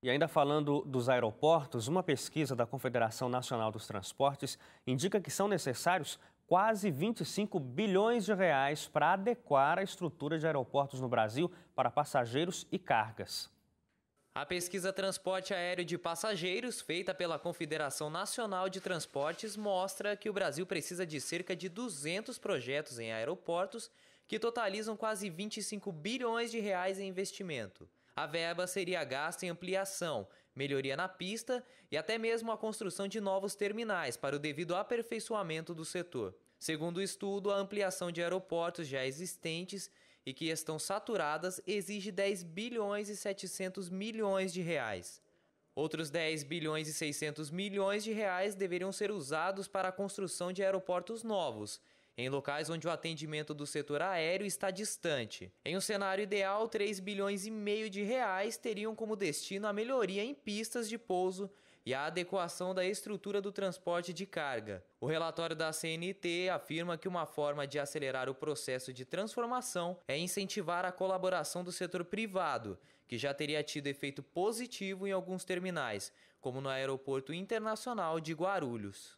E ainda falando dos aeroportos, uma pesquisa da Confederação Nacional dos Transportes indica que são necessários quase 25 bilhões de reais para adequar a estrutura de aeroportos no Brasil para passageiros e cargas. A pesquisa Transporte Aéreo de Passageiros, feita pela Confederação Nacional de Transportes, mostra que o Brasil precisa de cerca de 200 projetos em aeroportos, que totalizam quase 25 bilhões de reais em investimento a verba seria gasta em ampliação, melhoria na pista e até mesmo a construção de novos terminais para o devido aperfeiçoamento do setor. Segundo o estudo, a ampliação de aeroportos já existentes e que estão saturadas exige 10 bilhões e 700 milhões de reais. Outros 10 bilhões e 600 milhões de reais deveriam ser usados para a construção de aeroportos novos em locais onde o atendimento do setor aéreo está distante. Em um cenário ideal, 3 bilhões e meio de reais teriam como destino a melhoria em pistas de pouso e a adequação da estrutura do transporte de carga. O relatório da CNT afirma que uma forma de acelerar o processo de transformação é incentivar a colaboração do setor privado, que já teria tido efeito positivo em alguns terminais, como no Aeroporto Internacional de Guarulhos.